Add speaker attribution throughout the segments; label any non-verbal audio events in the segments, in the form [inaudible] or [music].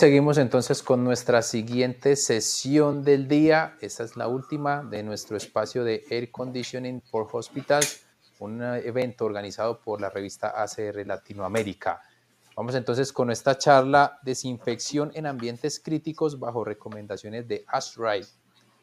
Speaker 1: Seguimos entonces con nuestra siguiente sesión del día. Esta es la última de nuestro espacio de Air Conditioning for Hospitals, un evento organizado por la revista ACR Latinoamérica. Vamos entonces con esta charla Desinfección en ambientes críticos bajo recomendaciones de ASHRAE.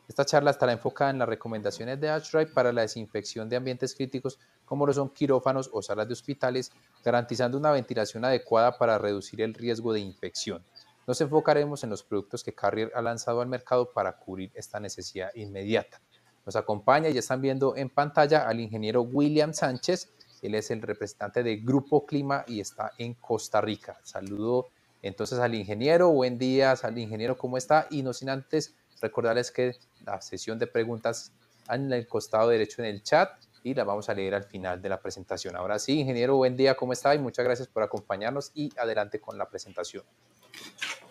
Speaker 1: Esta charla estará enfocada en las recomendaciones de ASHRAE para la desinfección de ambientes críticos como lo son quirófanos o salas de hospitales, garantizando una ventilación adecuada para reducir el riesgo de infección. Nos enfocaremos en los productos que Carrier ha lanzado al mercado para cubrir esta necesidad inmediata. Nos acompaña, ya están viendo en pantalla, al ingeniero William Sánchez. Él es el representante de Grupo Clima y está en Costa Rica. Saludo entonces al ingeniero, buen día al ingeniero, ¿cómo está? Y no sin antes recordarles que la sesión de preguntas en el costado derecho en el chat y la vamos a leer al final de la presentación. Ahora sí, ingeniero, buen día, ¿cómo está? Y muchas gracias por acompañarnos y adelante con la presentación.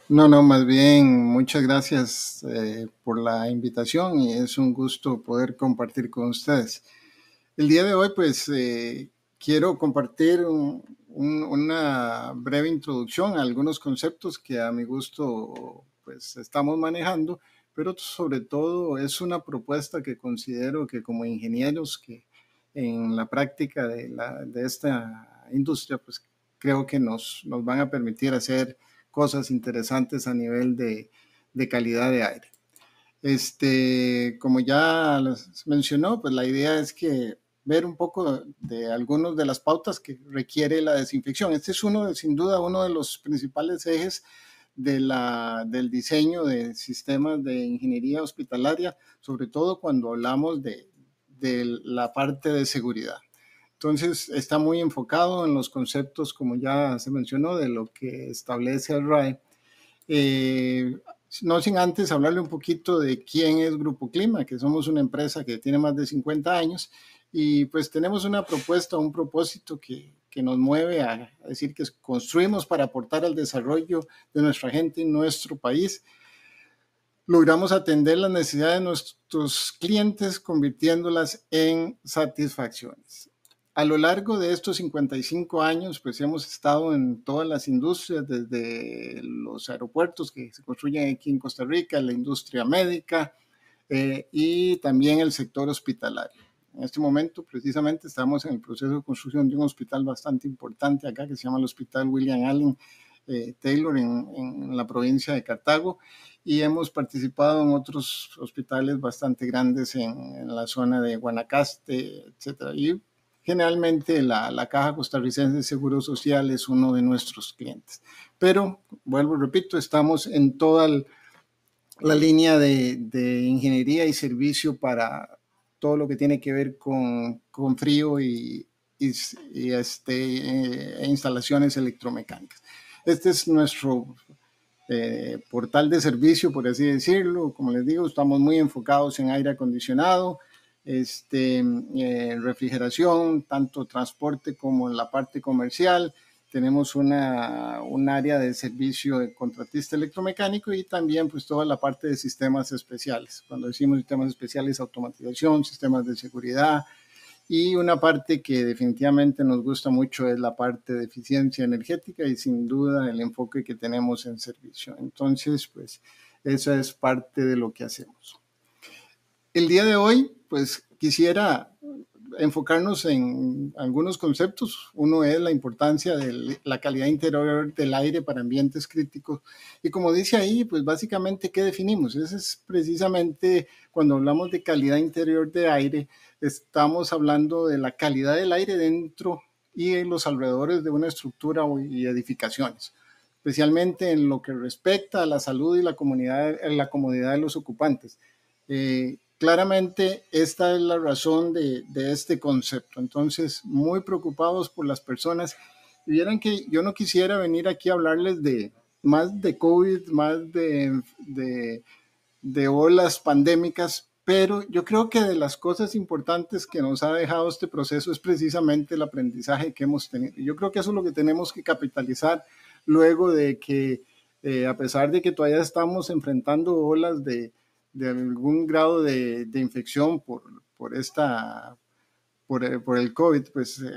Speaker 2: No, no, más bien muchas gracias eh, por la invitación y es un gusto poder compartir con ustedes. El día de hoy, pues, eh, quiero compartir una breve introducción a algunos conceptos que a mi gusto, pues, estamos manejando, pero sobre todo es una propuesta que considero que como ingenieros que en la práctica de, la, de esta industria, pues, creo que nos, nos van a permitir hacer cosas interesantes a nivel de, calidad de aire. Este, como ya les mencionó, pues la idea es que ver un poco de, algunas de las pautas que requiere la desinfección. Este es uno, sin duda, uno de los principales ejes de la, del diseño de sistemas de ingeniería hospitalaria, sobre todo cuando hablamos de, de la parte de seguridad. Entonces, está muy enfocado en los conceptos, como ya se mencionó, de lo que establece el RAE. Eh, no sin antes hablarle un poquito de quién es Grupo Clima, que somos una empresa que tiene más de 50 años y pues tenemos una propuesta, un propósito que, que nos mueve a, a decir que construimos para aportar al desarrollo de nuestra gente en nuestro país. Logramos atender las necesidades de nuestros clientes convirtiéndolas en satisfacciones a lo largo de estos 55 años, pues hemos estado en todas las industrias, desde los aeropuertos que se construyen aquí en Costa Rica, la industria médica eh, y también el sector hospitalario. En este momento, precisamente, estamos en el proceso de construcción de un hospital bastante importante acá que se llama el Hospital William Allen eh, Taylor en, la provincia de Cartago y hemos participado en otros hospitales bastante grandes en, la zona de Guanacaste, etcétera. Y Generalmente la, la, Caja Costarricense de Seguro Social es uno de nuestros clientes. Pero, vuelvo, y repito, estamos en toda la línea de, de, ingeniería y servicio para todo lo que tiene que ver con, con frío y, y, este, eh, e instalaciones electromecánicas. Este es nuestro eh, portal de servicio, por así decirlo. Como les digo, estamos muy enfocados en aire acondicionado, este, eh, refrigeración, tanto transporte como en la parte comercial. Tenemos una, un área de servicio de contratista electromecánico y también pues toda la parte de sistemas especiales. Cuando decimos sistemas especiales, automatización, sistemas de seguridad y una parte que definitivamente nos gusta mucho es la parte de eficiencia energética y sin duda el enfoque que tenemos en servicio. Entonces, pues eso es parte de lo que hacemos el día de hoy, pues quisiera enfocarnos en algunos conceptos. Uno es la importancia de la calidad interior del aire para ambientes críticos. Y como dice ahí, pues básicamente, ¿qué definimos? Ese es precisamente cuando hablamos de calidad interior de aire, estamos hablando de la calidad del aire dentro y en los alrededores de una estructura y edificaciones especialmente en lo que respecta a la salud y la comunidad, comodidad de los ocupantes. Eh, claramente esta es la razón de, este concepto. Entonces, muy preocupados por las personas. Vieran que yo no quisiera venir aquí a hablarles de más de COVID, más de, olas pandémicas, pero yo creo que de las cosas importantes que nos ha dejado este proceso es precisamente el aprendizaje que hemos tenido. Yo creo que eso es lo que tenemos que capitalizar luego de que, eh, a pesar de que todavía estamos enfrentando olas de, de algún grado de, infección por, por esta, por, eh, el COVID, pues eh,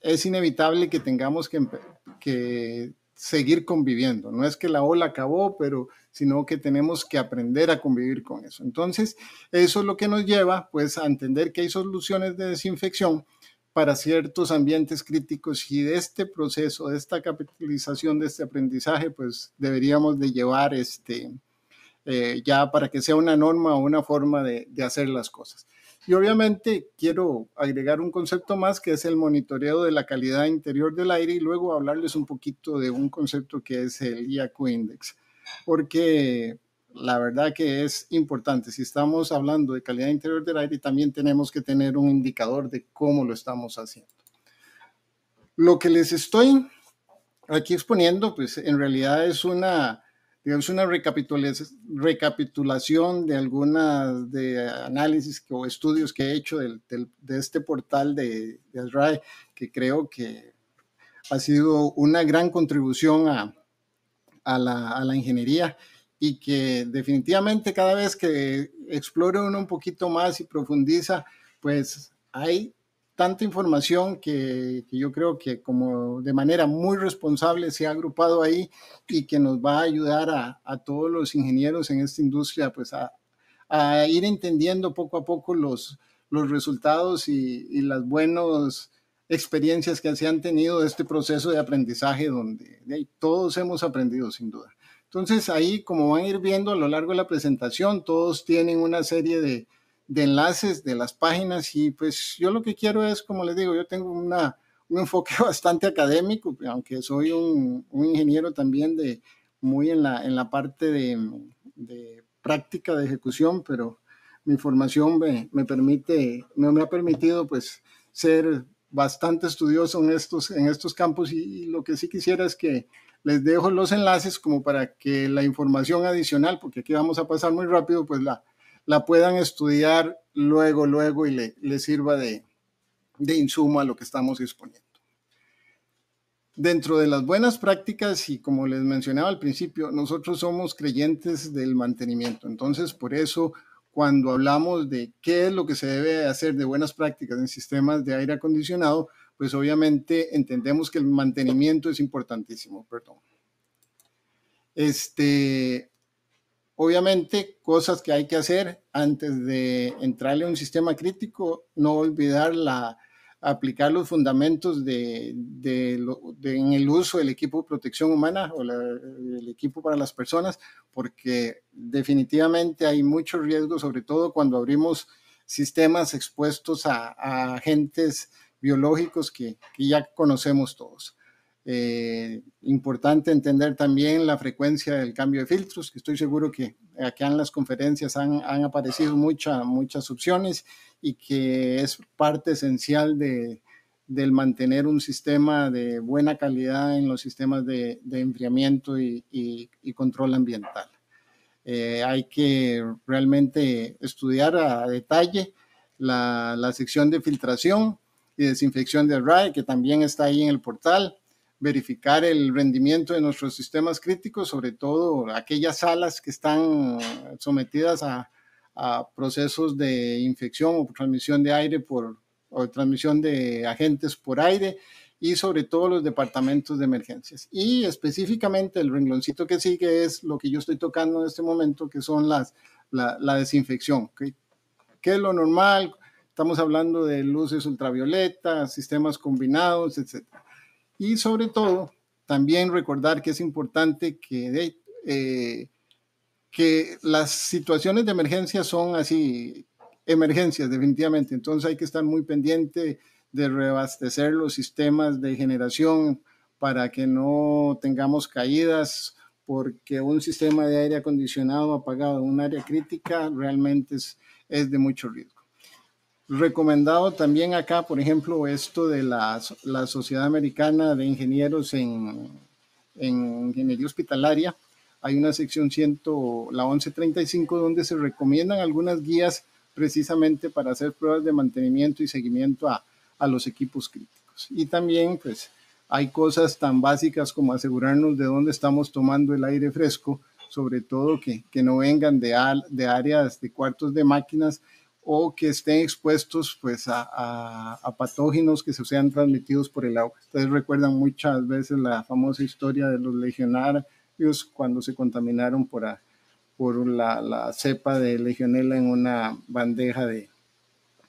Speaker 2: es inevitable que tengamos que, que, seguir conviviendo. No es que la ola acabó, pero sino que tenemos que aprender a convivir con eso. Entonces, eso es lo que nos lleva pues a entender que hay soluciones de desinfección para ciertos ambientes críticos y de este proceso, de esta capitalización, de este aprendizaje, pues deberíamos de llevar este, eh, ya para que sea una norma o una forma de, de hacer las cosas. Y obviamente quiero agregar un concepto más que es el monitoreo de la calidad interior del aire y luego hablarles un poquito de un concepto que es el IACU Index, porque la verdad que es importante. Si estamos hablando de calidad interior del aire, también tenemos que tener un indicador de cómo lo estamos haciendo. Lo que les estoy aquí exponiendo, pues en realidad es una es una recapitulación de algunas de análisis o estudios que he hecho del, de este portal de, de que creo que ha sido una gran contribución a, a, la, a la ingeniería y que definitivamente cada vez que explore uno un poquito más y profundiza, pues hay tanta información que, yo creo que como de manera muy responsable se ha agrupado ahí y que nos va a ayudar a, a todos los ingenieros en esta industria pues a, a ir entendiendo poco a poco los, los resultados y, y, las buenas experiencias que se han tenido de este proceso de aprendizaje donde todos hemos aprendido sin duda. Entonces ahí como van a ir viendo a lo largo de la presentación, todos tienen una serie de, de enlaces de las páginas y pues yo lo que quiero es, como les digo, yo tengo una, un enfoque [laughs] bastante académico, aunque soy un, ingeniero también de muy en la, en la parte de, práctica de ejecución, pero mi formación me, permite, me, ha permitido pues ser bastante estudioso en estos, en estos campos y, lo que sí quisiera es que les dejo los enlaces como para que la información adicional, porque aquí vamos a pasar muy rápido, pues la, la puedan estudiar luego, luego y le, sirva de, de insumo a lo que estamos exponiendo. Dentro de las buenas prácticas, y como les mencionaba al principio, nosotros somos creyentes del mantenimiento. Entonces, por eso, cuando hablamos de qué es lo que se debe hacer de buenas prácticas en sistemas de aire acondicionado, pues obviamente entendemos que el mantenimiento es importantísimo, perdón. Este, Obviamente, cosas que hay que hacer antes de entrarle a un sistema crítico, no olvidar la, aplicar los fundamentos en el uso del equipo de protección humana o el equipo para las personas, porque definitivamente hay muchos riesgos, sobre todo cuando abrimos sistemas expuestos a, agentes biológicos que ya conocemos todos. Eh, importante entender también la frecuencia del cambio de filtros, que estoy seguro que acá en las conferencias han, aparecido mucha, muchas opciones y que es parte esencial de, del mantener un sistema de buena calidad en los sistemas de, enfriamiento y, control ambiental. Eh, hay que realmente estudiar a detalle la, la sección de filtración y desinfección de RAE, que también está ahí en el portal verificar el rendimiento de nuestros sistemas críticos, sobre todo aquellas salas que están sometidas a, procesos de infección o transmisión de aire por, o transmisión de agentes por aire y sobre todo los departamentos de emergencias. Y específicamente el rengloncito que sigue es lo que yo estoy tocando en este momento, que son las, la, desinfección. ¿okay? ¿Qué es lo normal? Estamos hablando de luces ultravioletas, sistemas combinados, etcétera. Y sobre todo, también recordar que es importante que, eh, que las situaciones de emergencia son así, emergencias definitivamente. Entonces hay que estar muy pendiente de reabastecer los sistemas de generación para que no tengamos caídas, porque un sistema de aire acondicionado apagado en un área crítica realmente es de mucho riesgo recomendado también acá, por ejemplo, esto de la, Sociedad Americana de Ingenieros en, en, Ingeniería Hospitalaria. Hay una sección 100, la 1135, donde se recomiendan algunas guías precisamente para hacer pruebas de mantenimiento y seguimiento a, los equipos críticos. Y también, pues, hay cosas tan básicas como asegurarnos de dónde estamos tomando el aire fresco, sobre todo que, no vengan de, de áreas de cuartos de máquinas o que estén expuestos pues a, patógenos que se sean transmitidos por el agua. Ustedes recuerdan muchas veces la famosa historia de los legionarios cuando se contaminaron por, por la, cepa de legionela en una bandeja de,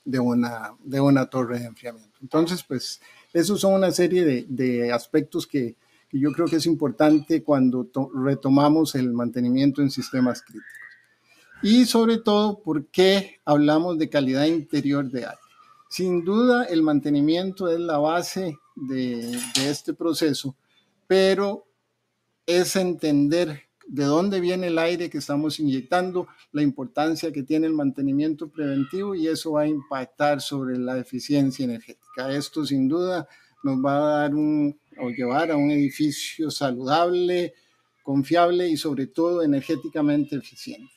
Speaker 2: de, una, de una torre de enfriamiento. Entonces, pues, esos son una serie de, aspectos que, yo creo que es importante cuando retomamos el mantenimiento en sistemas críticos y sobre todo por qué hablamos de calidad interior de aire. Sin duda, el mantenimiento es la base de, este proceso, pero es entender de dónde viene el aire que estamos inyectando, la importancia que tiene el mantenimiento preventivo y eso va a impactar sobre la eficiencia energética. Esto sin duda nos va a dar un, o llevar a un edificio saludable, confiable y sobre todo energéticamente eficiente.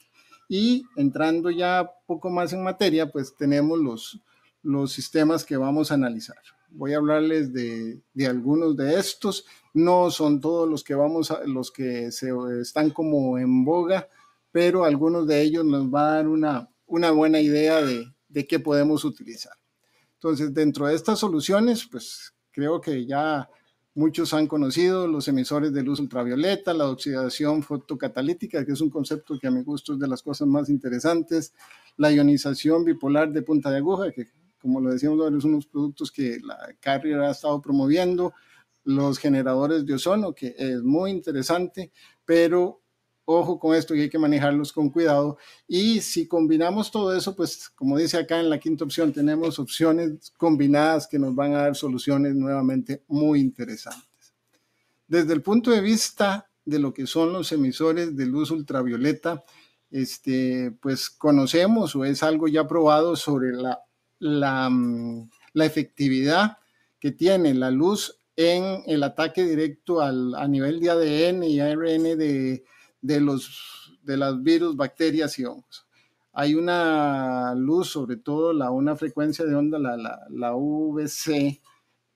Speaker 2: Y entrando ya poco más en materia, pues tenemos los, los sistemas que vamos a analizar. Voy a hablarles de, algunos de estos. No son todos los que vamos a, los que se, están como en boga, pero algunos de ellos nos va a dar una, una buena idea de, de qué podemos utilizar. Entonces, dentro de estas soluciones, pues creo que ya muchos han conocido, los emisores de luz ultravioleta, la oxidación fotocatalítica, que es un concepto que a mi gusto es de las cosas más interesantes, la ionización bipolar de punta de aguja, que como lo decíamos, de unos productos que la Carrier ha estado promoviendo, los generadores de ozono, que es muy interesante, pero ojo con esto y hay que manejarlos con cuidado. Y si combinamos todo eso, pues como dice acá en la quinta opción, tenemos opciones combinadas que nos van a dar soluciones nuevamente muy interesantes. Desde el punto de vista de lo que son los emisores de luz ultravioleta, este, pues conocemos o es algo ya probado sobre la, la, mm, efectividad que tiene la luz en el ataque directo a nivel de ADN y ARN de, de los de las virus, bacterias y hongos. Hay una luz, sobre todo la una frecuencia de onda, la, la, VC,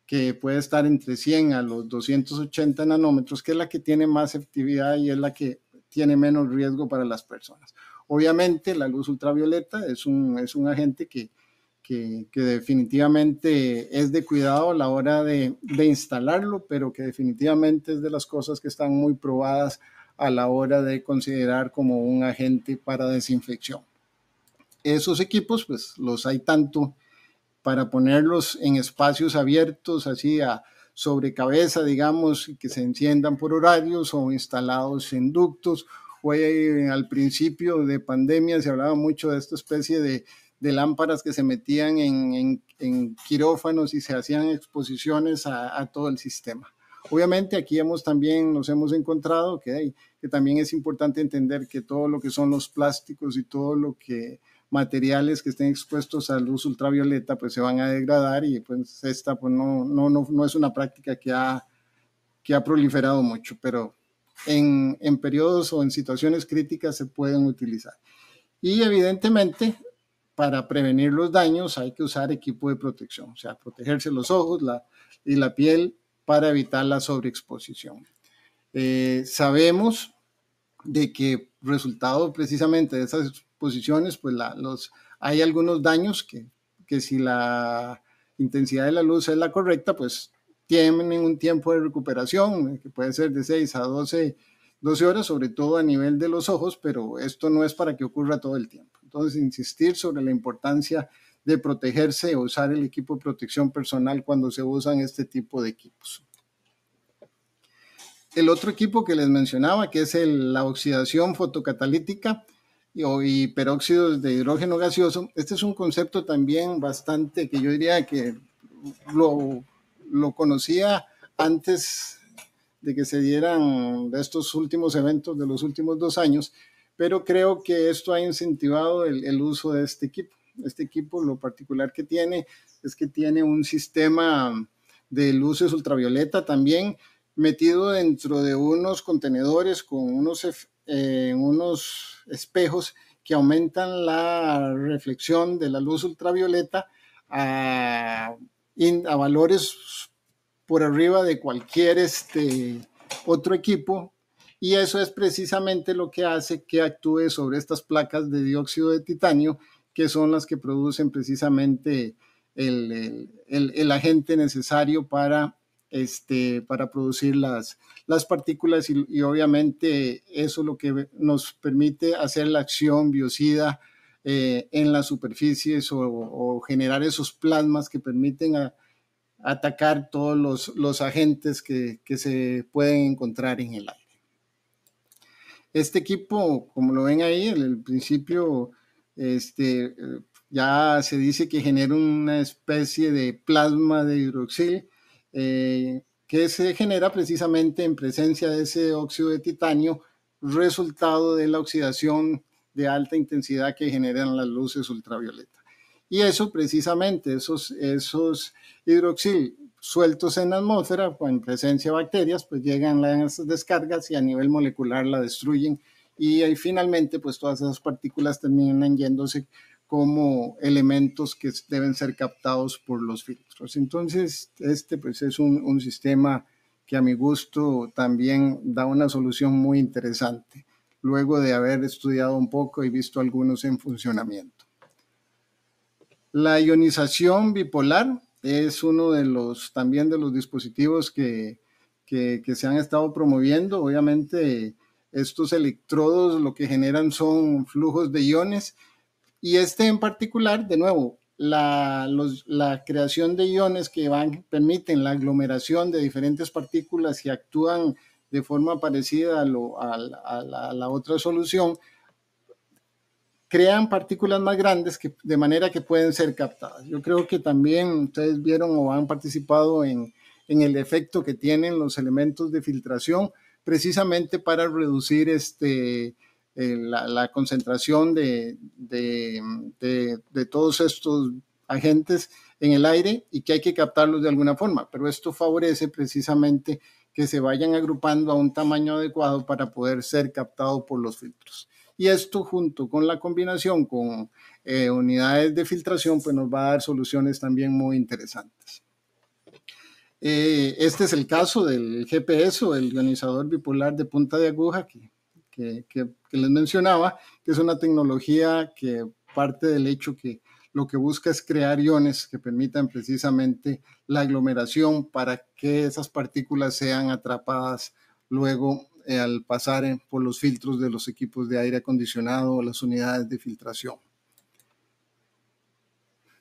Speaker 2: que puede estar entre 100 a los 280 nanómetros, que es la que tiene más efectividad y es la que tiene menos riesgo para las personas. Obviamente la luz ultravioleta es un, es un agente que, definitivamente es de cuidado a la hora de, de, instalarlo, pero que definitivamente es de las cosas que están muy probadas a la hora de considerar como un agente para desinfección. Esos equipos, pues los hay tanto para ponerlos en espacios abiertos, así a sobre cabeza, digamos, que se enciendan por horarios o instalados en ductos. Hoy eh, al principio de pandemia se hablaba mucho de esta especie de, lámparas que se metían en, quirófanos y se hacían exposiciones a, a, todo el sistema. Obviamente aquí hemos también nos hemos encontrado que hay que también es importante entender que todo lo que son los plásticos y todo lo que materiales que estén expuestos a luz ultravioleta pues se van a degradar y pues esta pues no, es una práctica que ha, que ha proliferado mucho, pero en, en periodos o en situaciones críticas se pueden utilizar. Y evidentemente para prevenir los daños hay que usar equipo de protección, o sea, protegerse los ojos y la piel para evitar la sobreexposición. Eh, sabemos de que resultado precisamente de esas posiciones, pues los, hay algunos daños que, que si la intensidad de la luz es la correcta, pues tienen un tiempo de recuperación, eh, que puede ser de 6 a 12, 12 horas, sobre todo a nivel de los ojos, pero esto no es para que ocurra todo el tiempo. Entonces, insistir sobre la importancia de protegerse, usar el equipo de protección personal cuando se usan este tipo de equipos el otro equipo que les mencionaba, que es la oxidación fotocatalítica y, peróxidos de hidrógeno gaseoso, este es un concepto también bastante que yo diría que lo, conocía antes de que se dieran estos últimos eventos de los últimos dos años, pero creo que esto ha incentivado el, el uso de este equipo. Este equipo lo particular que tiene es que tiene un sistema de luces ultravioleta también, metido dentro de unos contenedores con unos, eh, unos espejos que aumentan la reflexión de la luz ultravioleta a, a valores por arriba de cualquier este, otro equipo. Y eso es precisamente lo que hace que actúe sobre estas placas de dióxido de titanio, que son las que producen precisamente el agente necesario para este, para producir las, partículas y, obviamente eso es lo que nos permite hacer la acción biocida eh, en las superficies o, generar esos plasmas que permiten atacar todos los, agentes que, se pueden encontrar en el aire. Este equipo, como lo ven ahí, en el principio este, eh, ya se dice que genera una especie de plasma de hidroxil eh, que se genera precisamente en presencia de ese óxido de titanio, resultado de la oxidación de alta intensidad que generan las luces ultravioleta. Y eso precisamente, esos, esos hidroxil sueltos en la atmósfera, en presencia de bacterias, pues llegan las descargas y a nivel molecular la destruyen y finalmente pues todas esas partículas terminan yéndose como elementos que deben ser captados por los filtros. Entonces, este pues es un, sistema que a mi gusto también da una solución muy interesante, luego de haber estudiado un poco y visto algunos en funcionamiento. La ionización bipolar es uno de los también de los dispositivos que, que, que, se han estado promoviendo. Obviamente, estos electrodos lo que generan son flujos de iones y este en particular, de nuevo, la, creación de iones que van, permiten la aglomeración de diferentes partículas y actúan de forma parecida a, la, otra solución, crean partículas más grandes que, de manera que pueden ser captadas. Yo creo que también ustedes vieron o han participado en el efecto que tienen los elementos de filtración precisamente para reducir este, eh, la, concentración de, todos estos agentes en el aire y que hay que captarlos de alguna forma, pero esto favorece precisamente que se vayan agrupando a un tamaño adecuado para poder ser captado por los filtros. Y esto junto con la combinación con eh, unidades de filtración, pues nos va a dar soluciones también muy interesantes. Eh, este es el caso del GPS o el ionizador bipolar de punta de aguja, que que, les mencionaba, que es una tecnología que parte del hecho que lo que busca es crear iones que permitan precisamente la aglomeración para que esas partículas sean atrapadas luego eh, al pasar eh, por los filtros de los equipos de aire acondicionado o las unidades de filtración.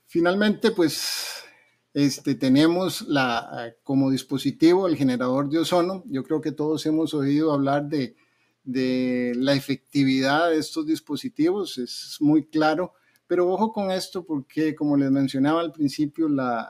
Speaker 2: Finalmente, pues este, tenemos la, eh, como dispositivo el generador de ozono. Yo creo que todos hemos oído hablar de de la efectividad de estos dispositivos, es muy claro. Pero ojo con esto porque, como les mencionaba al principio, la,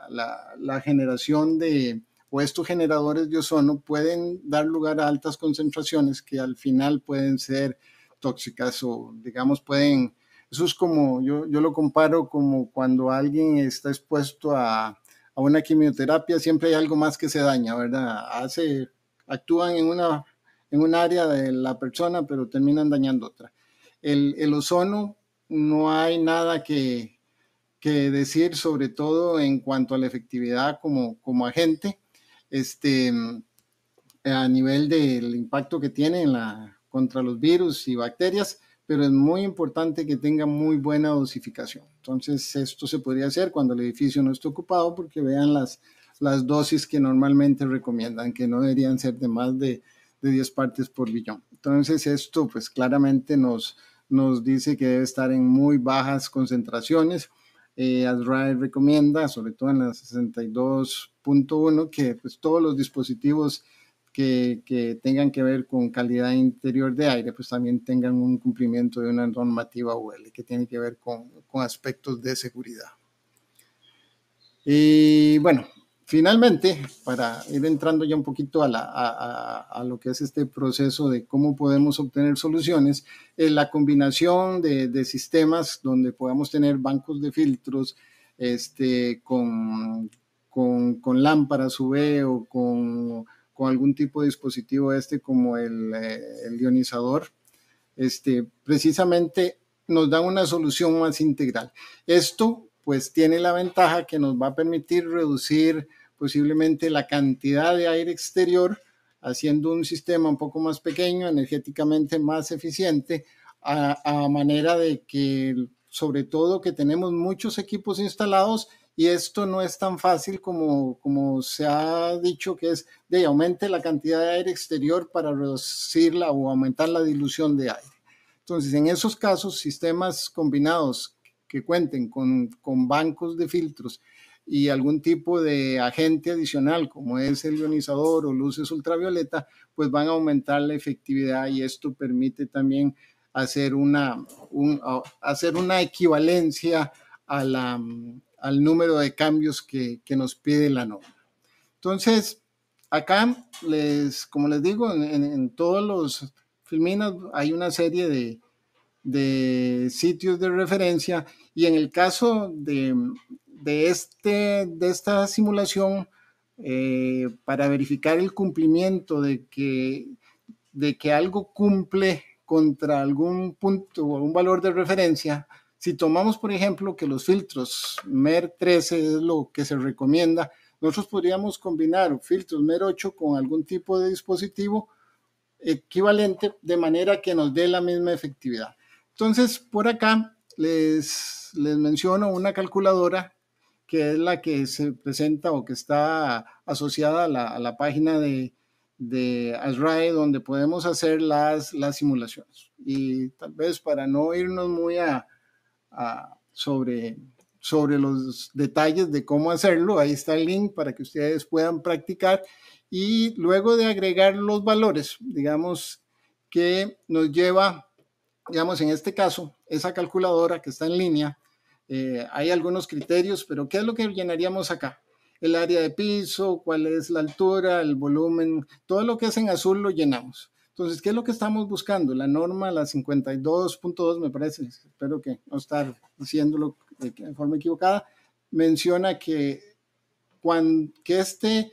Speaker 2: generación de, o estos generadores de ozono pueden dar lugar a altas concentraciones que al final pueden ser tóxicas o digamos pueden, eso es como, yo, yo lo comparo como cuando alguien está expuesto a, una quimioterapia, siempre hay algo más que se daña, ¿verdad? Hace, actúan en una en un área de la persona, pero terminan dañando otra. El, ozono, no hay nada que, decir, sobre todo en cuanto a la efectividad como, como agente, este, a nivel del impacto que tiene la, contra los virus y bacterias, pero es muy importante que tenga muy buena dosificación. Entonces, esto se podría hacer cuando el edificio no esté ocupado, porque vean las, las dosis que normalmente recomiendan, que no deberían ser de más de de 10 partes por billón. Entonces esto pues claramente nos, nos dice que debe estar en muy bajas concentraciones. Eh, recomienda, sobre todo en la 62.1, que pues, todos los dispositivos que, que, tengan que ver con calidad interior de aire, pues también tengan un cumplimiento de una normativa UL que tiene que ver con, con aspectos de seguridad. Y bueno, finalmente, para ir entrando ya un poquito a, lo que es este proceso de cómo podemos obtener soluciones, eh, la combinación de, sistemas donde podamos tener bancos de filtros este, con, con, lámparas UV o con, algún tipo de dispositivo este como eh, el, ionizador, este, precisamente nos da una solución más integral. Esto pues tiene la ventaja que nos va a permitir reducir posiblemente la cantidad de aire exterior, haciendo un sistema un poco más pequeño, energéticamente más eficiente, a, manera de que, sobre todo que tenemos muchos equipos instalados y esto no es tan fácil como, como se ha dicho que es de aumente la cantidad de aire exterior para reducirla o aumentar la dilución de aire. Entonces, en esos casos, sistemas combinados que cuenten con, con bancos de filtros y algún tipo de agente adicional como es el ionizador o luces ultravioleta, pues van a aumentar la efectividad y esto permite también hacer una, hacer una equivalencia a la, al número de cambios que, que, nos pide la norma. Entonces, acá, les, como les digo, en, todos los filminos hay una serie de, de sitios de referencia y en el caso de, de este, de esta simulación, eh, para verificar el cumplimiento de que, de que algo cumple contra algún punto o un valor de referencia, si tomamos, por ejemplo, que los filtros MER13 es lo que se recomienda, nosotros podríamos combinar filtros MER8 con algún tipo de dispositivo equivalente de manera que nos dé la misma efectividad. Entonces, por acá les, les menciono una calculadora que es la que se presenta o que está asociada a la, página de, de donde podemos hacer las, las simulaciones. Y tal vez para no irnos muy a, sobre, sobre los detalles de cómo hacerlo, ahí está el link para que ustedes puedan practicar. Y luego de agregar los valores, digamos que nos lleva digamos, en este caso, esa calculadora que está en línea, eh, hay algunos criterios, pero ¿qué es lo que llenaríamos acá? El área de piso, cuál es la altura, el volumen, todo lo que es en azul lo llenamos. Entonces, ¿qué es lo que estamos buscando? La norma, la 52.2, me parece, espero que no estar haciéndolo eh, de forma equivocada, menciona que, cuando, que, este,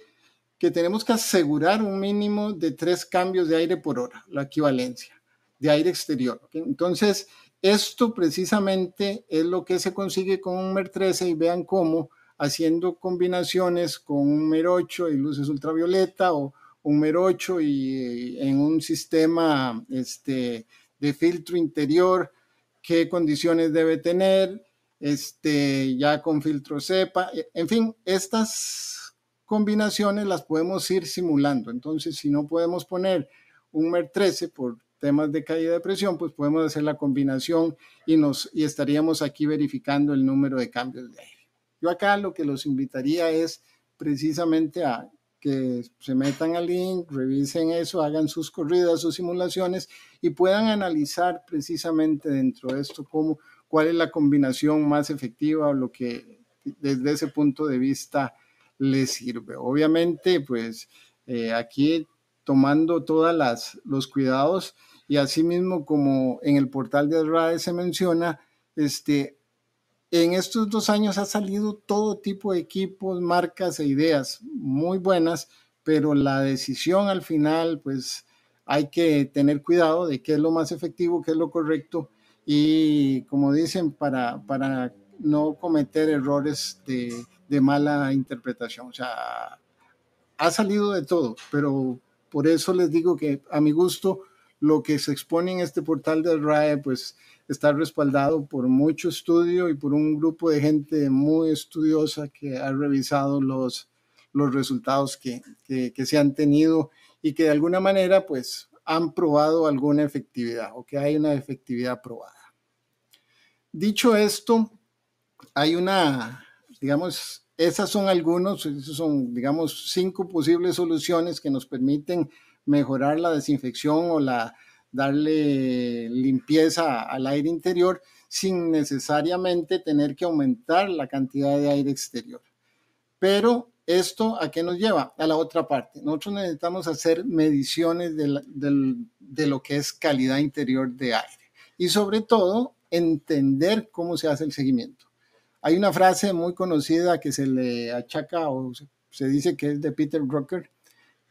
Speaker 2: que tenemos que asegurar un mínimo de tres cambios de aire por hora, la equivalencia de aire exterior. Entonces, esto precisamente es lo que se consigue con un MER 13 y vean cómo haciendo combinaciones con un MER 8 y luces ultravioleta o un MER 8 y eh, en un sistema este, de filtro interior, qué condiciones debe tener, este, ya con filtro cepa, eh, en fin, estas combinaciones las podemos ir simulando. Entonces, si no podemos poner un MER 13 por temas de caída de presión, pues podemos hacer la combinación y, nos, y estaríamos aquí verificando el número de cambios de aire. Yo acá lo que los invitaría es precisamente a que se metan al link, revisen eso, hagan sus corridas, sus simulaciones y puedan analizar precisamente dentro de esto cómo, cuál es la combinación más efectiva o lo que desde ese punto de vista les sirve. Obviamente, pues eh, aquí tomando todos los cuidados y asimismo como en el portal de RAE se menciona, este, en estos dos años ha salido todo tipo de equipos, marcas e ideas muy buenas, pero la decisión al final, pues hay que tener cuidado de qué es lo más efectivo, qué es lo correcto y como dicen, para, para no cometer errores de, de mala interpretación. O sea, ha salido de todo, pero por eso les digo que a mi gusto lo que se expone en este portal de RAE pues está respaldado por mucho estudio y por un grupo de gente muy estudiosa que ha revisado los, los resultados que, que se han tenido y que de alguna manera pues han probado alguna efectividad o que hay una efectividad probada. Dicho esto, hay una, digamos, esas son algunos, son, digamos, cinco posibles soluciones que nos permiten mejorar la desinfección o la, darle limpieza al aire interior sin necesariamente tener que aumentar la cantidad de aire exterior. Pero esto a qué nos lleva? A la otra parte. Nosotros necesitamos hacer mediciones de lo que es calidad interior de aire y sobre todo entender cómo se hace el seguimiento. Hay una frase muy conocida que se le achaca o se dice que es de Peter Drucker,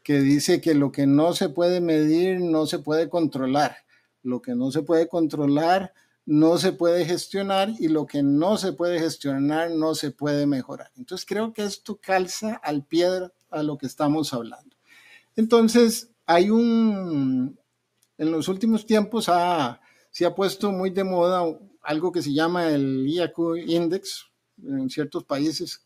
Speaker 2: que dice que lo que no se puede medir no se puede controlar, lo que no se puede controlar no se puede gestionar y lo que no se puede gestionar no se puede mejorar. Entonces creo que esto calza al pie a lo que estamos hablando. Entonces hay un, en los últimos tiempos ha, se ha puesto muy de moda algo que se llama el IAQ Index en ciertos países.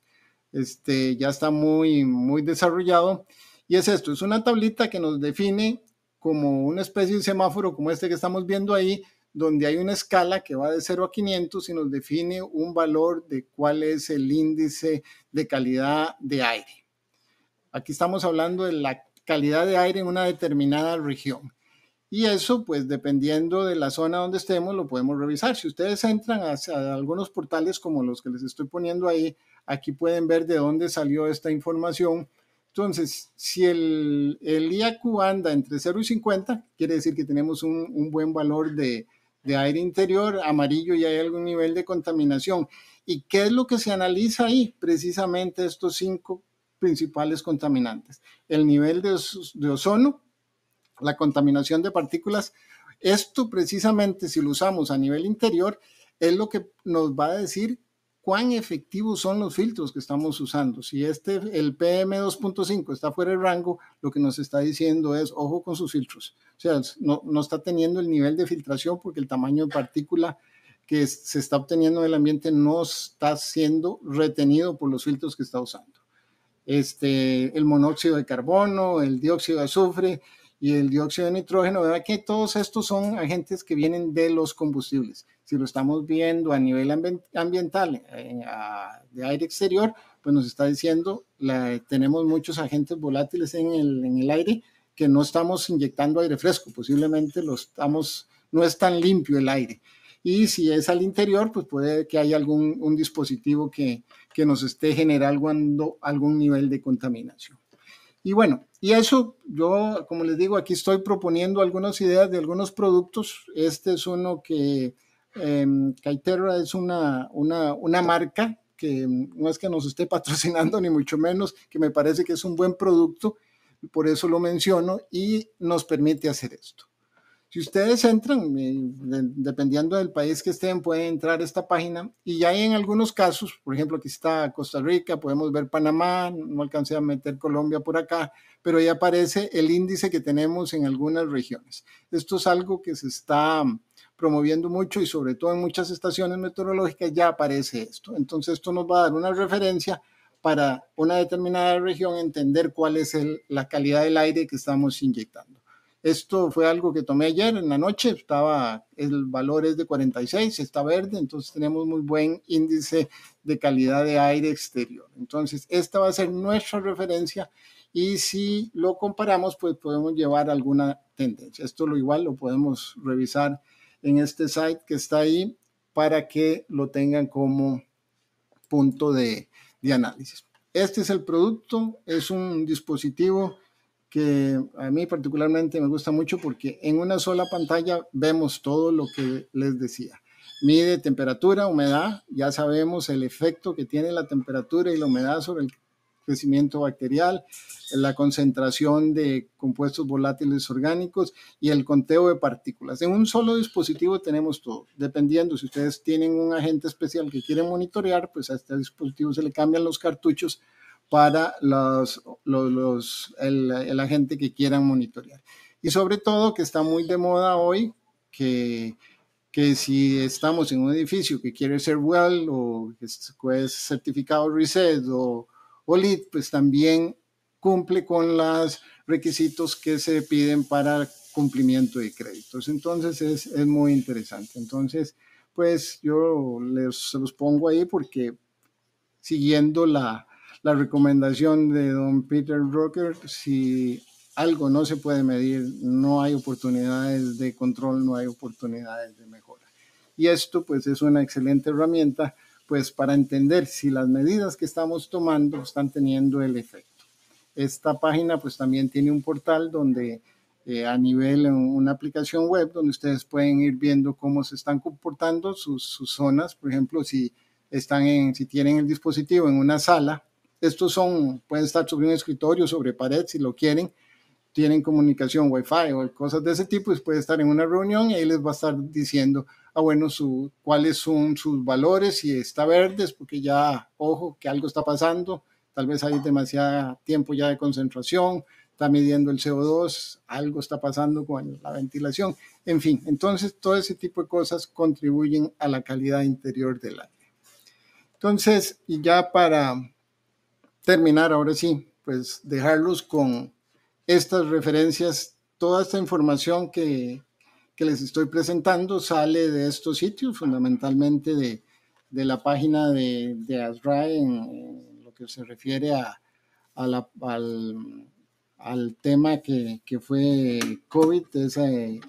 Speaker 2: Este, ya está muy, muy desarrollado. Y es esto, es una tablita que nos define como una especie de semáforo como este que estamos viendo ahí, donde hay una escala que va de 0 a 500 y nos define un valor de cuál es el índice de calidad de aire. Aquí estamos hablando de la calidad de aire en una determinada región. Y eso, pues dependiendo de la zona donde estemos, lo podemos revisar. Si ustedes entran hacia algunos portales como los que les estoy poniendo ahí, aquí pueden ver de dónde salió esta información. Entonces, si el, el IAQ anda entre 0 y 50, quiere decir que tenemos un, buen valor de, de aire interior amarillo y hay algún nivel de contaminación. ¿Y qué es lo que se analiza ahí? Precisamente estos cinco principales contaminantes. El nivel de ozono, la contaminación de partículas. Esto precisamente, si lo usamos a nivel interior, es lo que nos va a decir cuán efectivos son los filtros que estamos usando. Si este, el PM2.5 está fuera de rango, lo que nos está diciendo es, ojo con sus filtros. O sea, no, está teniendo el nivel de filtración porque el tamaño de partícula que se está obteniendo del ambiente no está siendo retenido por los filtros que está usando. Este, el monóxido de carbono, el dióxido de azufre, y el dióxido de nitrógeno, ¿verdad? Que todos estos son agentes que vienen de los combustibles. Si lo estamos viendo a nivel ambiental, de aire exterior, pues nos está diciendo, tenemos muchos agentes volátiles en el, aire que no estamos inyectando aire fresco, posiblemente lo estamos, no es tan limpio el aire. Y si es al interior, pues puede que haya algún un dispositivo que, que nos esté generando algún nivel de contaminación. Y bueno, y eso, yo, como les digo, aquí estoy proponiendo algunas ideas de algunos productos. Este es uno que eh, es una, una, una marca que no es que nos esté [laughs] patrocinando, ni mucho menos, que me parece que es un buen producto, por eso lo menciono, y nos permite hacer esto. Si ustedes entran, eh, dependiendo del país que estén, pueden entrar a esta página y ya hay en algunos casos, por ejemplo, aquí está Costa Rica, podemos ver Panamá, no alcancé a meter Colombia por acá, pero ya aparece el índice que tenemos en algunas regiones. Esto es algo que se está promoviendo mucho y sobre todo en muchas estaciones meteorológicas ya aparece esto. Entonces esto nos va a dar una referencia para una determinada región entender cuál es la calidad del aire que estamos inyectando. Esto fue algo que tomé ayer en la noche, estaba, el valor es de 46, está verde, entonces tenemos muy buen índice de calidad de aire exterior. Entonces, esta va a ser nuestra referencia y si lo comparamos, pues podemos llevar alguna tendencia. Esto lo igual lo podemos revisar en este site que está ahí para que lo tengan como punto de, de análisis. Este es el producto, es un dispositivo que a mí particularmente me gusta mucho porque en una sola pantalla vemos todo lo que les decía. Mide temperatura, humedad, ya sabemos el efecto que tiene la temperatura y la humedad sobre el crecimiento bacterial, la concentración de compuestos volátiles orgánicos y el conteo de partículas. En un solo dispositivo tenemos todo, dependiendo si ustedes tienen un agente especial que quieren monitorear, pues a este dispositivo se le cambian los cartuchos para los, los, el, agente que quieran monitorear. Y sobre todo que está muy de moda hoy que, si estamos en un edificio que quiere ser WELL o que es certificado RESET o, o LEED, pues también cumple con los requisitos que se piden para cumplimiento de créditos. Entonces es, muy interesante. Entonces, pues yo se los pongo ahí porque siguiendo la, la recomendación de don Peter Rocker, si algo no se puede medir, no hay oportunidades de control, no hay oportunidades de mejora. Y esto pues es una excelente herramienta pues para entender si las medidas que estamos tomando están teniendo el efecto. Esta página pues también tiene un portal donde eh, a nivel eh, una aplicación web donde ustedes pueden ir viendo cómo se están comportando sus, zonas, por ejemplo, si están si tienen el dispositivo en una sala, estos son, pueden estar sobre un escritorio, sobre pared, si lo quieren. Tienen comunicación Wi-Fi o cosas de ese tipo. Y pues puede estar en una reunión y ahí les va a estar diciendo, ah, bueno, cuáles son sus valores, si está verdes, porque ya, ojo, que algo está pasando. Tal vez hay demasiado tiempo ya de concentración, está midiendo el CO2, algo está pasando con la ventilación, en fin, entonces todo ese tipo de cosas contribuyen a la calidad interior del aire. Entonces, y ya para terminar ahora sí, pues dejarlos con estas referencias, toda esta información que, les estoy presentando sale de estos sitios, fundamentalmente de, la página de, de ASRAE en, lo que se refiere a, al, tema que, que, fue COVID, ese,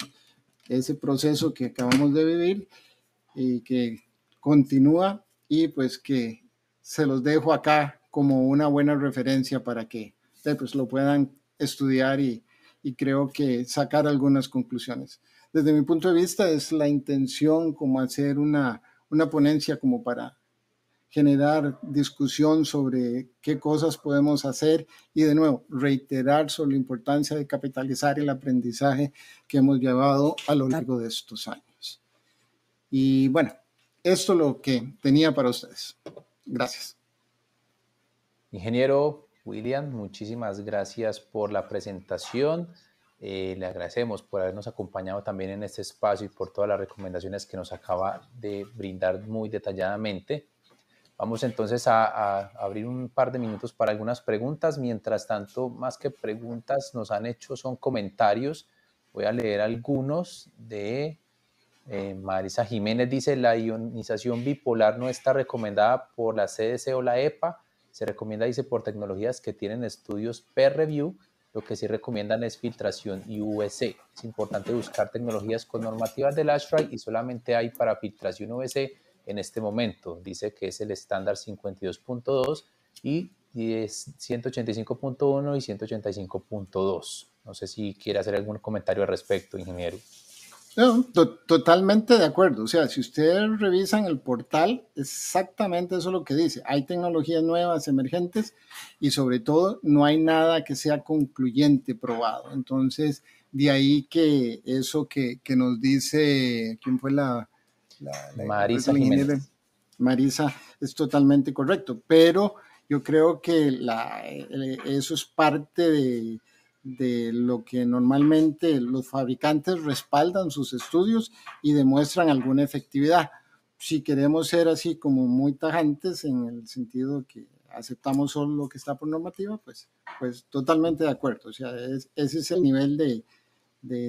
Speaker 2: ese proceso que acabamos de vivir y que continúa y pues que se los dejo acá como una buena referencia para que eh, pues, lo puedan estudiar y, creo que sacar algunas conclusiones. Desde mi punto de vista es la intención como hacer una, una ponencia como para generar discusión sobre qué cosas podemos hacer y de nuevo reiterar sobre la importancia de capitalizar el aprendizaje que hemos llevado a lo largo de estos años. Y bueno, esto es lo que tenía para ustedes. Gracias.
Speaker 1: Ingeniero William, muchísimas gracias por la presentación. Eh, le agradecemos por habernos acompañado también en este espacio y por todas las recomendaciones que nos acaba de brindar muy detalladamente. Vamos entonces a, abrir un par de minutos para algunas preguntas. Mientras tanto, más que preguntas, nos han hecho son comentarios. Voy a leer algunos de eh, Marisa Jiménez. Dice, la ionización bipolar no está recomendada por la CDC o la EPA. Se recomienda, dice, por tecnologías que tienen estudios peer review, lo que sí recomiendan es filtración y UVC. Es importante buscar tecnologías con normativas del ASHRAE y solamente hay para filtración UVC en este momento. Dice que es el estándar 52.2 y 185.1 y 185.2. No sé si quiere hacer algún comentario al respecto, ingeniero.
Speaker 2: No, totalmente de acuerdo. O sea, si ustedes revisan el portal, exactamente eso es lo que dice. Hay tecnologías nuevas, emergentes, y sobre todo no hay nada que sea concluyente, probado. Entonces, de ahí que eso que, que nos dice, ¿quién fue la... Marisa Marisa, es totalmente correcto, pero yo creo que la, eh, eso es parte de de lo que normalmente los fabricantes respaldan sus estudios y demuestran alguna efectividad. Si queremos ser así como muy tajantes en el sentido que aceptamos solo lo que está por normativa, pues, pues totalmente de acuerdo. O sea, ese es el nivel de,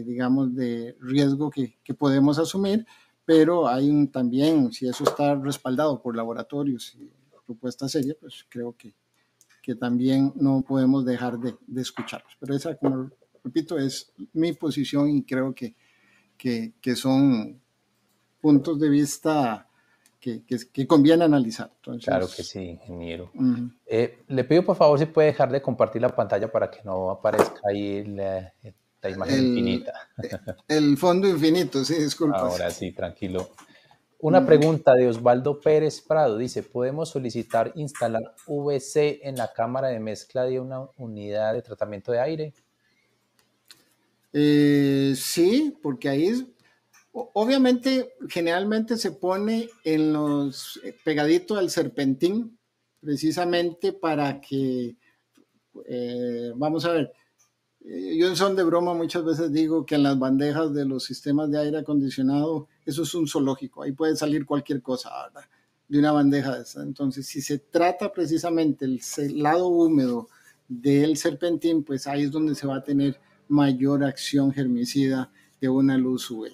Speaker 2: digamos, de riesgo que, que, podemos asumir, pero hay un también, si eso está respaldado por laboratorios y propuestas serias, pues creo que, que también no podemos dejar de, escucharlos. Pero esa, repito, es mi posición y creo que, que, son puntos de vista que, conviene analizar. claro que sí,
Speaker 1: ingeniero. Eh, le pido por favor si puede dejar de compartir la pantalla para que no aparezca ahí la, imagen infinita.
Speaker 2: El fondo infinito, sí, disculpa. Ahora sí,
Speaker 1: tranquilo. Una pregunta de Osvaldo Pérez Prado dice, ¿podemos solicitar instalar VC en la cámara de mezcla de una unidad de tratamiento de aire?
Speaker 2: Eh, sí, porque ahí es, obviamente generalmente se pone en los eh, pegadito al serpentín, precisamente para que, eh, vamos a ver, eh, yo en son de broma muchas veces digo que en las bandejas de los sistemas de aire acondicionado, eso es un zoológico, ahí puede salir cualquier cosa, ¿verdad? De una bandeja de esa. Entonces, si se trata precisamente el lado húmedo del serpentín, pues ahí es donde se va a tener mayor acción germicida de una luz UV.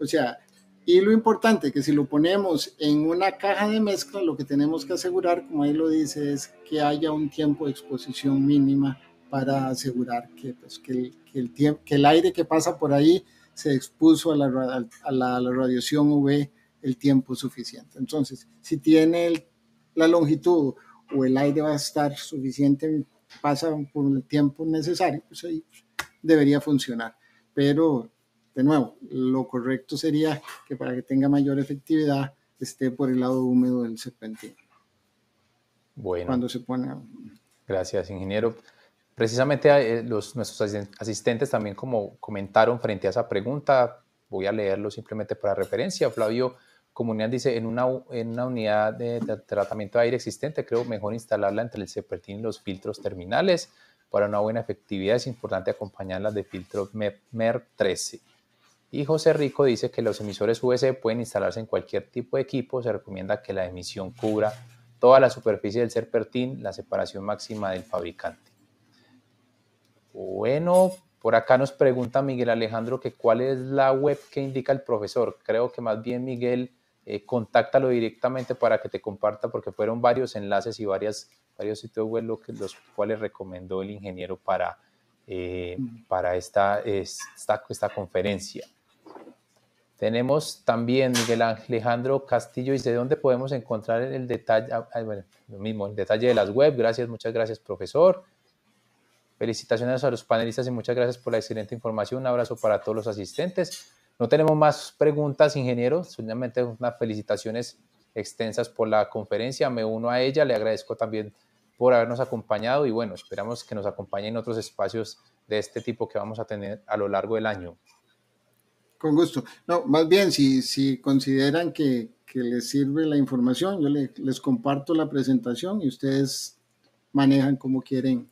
Speaker 2: O sea, y lo importante que si lo ponemos en una caja de mezcla, lo que tenemos que asegurar, como ahí lo dice, es que haya un tiempo de exposición mínima para asegurar que, pues, que, el, que, el, aire que pasa por ahí se expuso a la, a la, radiación UV el tiempo suficiente. Entonces, si tiene la longitud o el aire va a estar suficiente, pasa por el tiempo necesario, pues ahí debería funcionar. Pero, de nuevo, lo correcto sería que para que tenga mayor efectividad esté por el lado húmedo del serpentino. Bueno. Cuando se pone...
Speaker 1: Gracias, ingeniero. Precisamente eh, los, nuestros asistentes también como comentaron frente a esa pregunta, voy a leerlo simplemente para referencia. Flavio Comunidad dice, en una, en una unidad de, tratamiento de aire existente, creo mejor instalarla entre el Serpertín y los filtros terminales. Para una buena efectividad es importante acompañarla de filtros MER-13. Y José Rico dice que los emisores USB pueden instalarse en cualquier tipo de equipo. Se recomienda que la emisión cubra toda la superficie del serpentín, la separación máxima del fabricante. Bueno, por acá nos pregunta Miguel Alejandro que cuál es la web que indica el profesor. Creo que más bien Miguel, eh, contáctalo directamente para que te comparta porque fueron varios enlaces y varias, varios sitios web los cuales recomendó el ingeniero para, eh, mm. para esta, esta, esta conferencia. Tenemos también Miguel Alejandro Castillo, y ¿de ¿dónde podemos encontrar el detalle? Ah, ah, bueno, lo mismo, el detalle de las web. Gracias, muchas gracias, profesor. Felicitaciones a los panelistas y muchas gracias por la excelente información. Un abrazo para todos los asistentes. No tenemos más preguntas, ingeniero. Solamente unas felicitaciones extensas por la conferencia. Me uno a ella. Le agradezco también por habernos acompañado y bueno, esperamos que nos acompañen otros espacios de este tipo que vamos a tener a lo largo del año.
Speaker 2: Con gusto. No, más bien, si, si consideran que, que les sirve la información, yo les comparto la presentación y ustedes manejan como quieren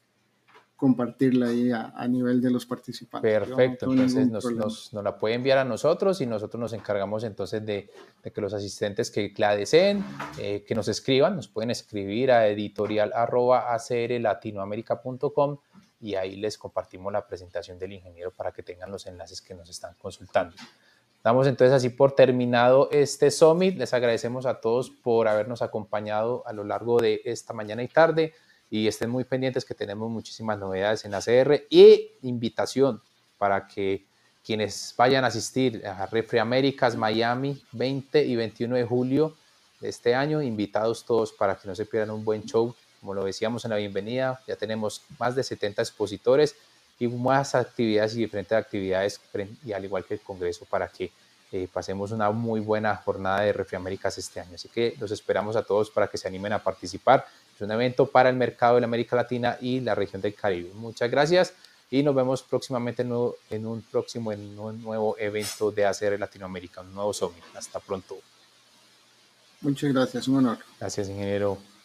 Speaker 2: compartirla ahí a, nivel de los participantes. Perfecto, entonces nos,
Speaker 1: la puede enviar a nosotros y nosotros nos encargamos entonces de, de que los asistentes que la deseen, eh, que nos escriban, nos pueden escribir a editorial editorial.acrlatinoamerica.com y ahí les compartimos la presentación del ingeniero para que tengan los enlaces que nos están consultando. Damos entonces así por terminado este summit. Les agradecemos a todos por habernos acompañado a lo largo de esta mañana y tarde y estén muy pendientes que tenemos muchísimas novedades en ACR y invitación para que quienes vayan a asistir a Refri Américas Miami 20 y 21 de julio de este año, invitados todos para que no se pierdan un buen show. Como lo decíamos en la bienvenida, ya tenemos más de 70 expositores y más actividades y diferentes actividades, y al igual que el Congreso, para que eh, pasemos una muy buena jornada de Refri Américas este año. Así que los esperamos a todos para que se animen a participar es un evento para el mercado de la América Latina y la región del Caribe. Muchas gracias y nos vemos
Speaker 2: próximamente en, un,
Speaker 1: próximo en un nuevo evento de hacer Latinoamérica, un nuevo summit. Hasta
Speaker 2: pronto. Muchas gracias, un honor. Gracias, ingeniero.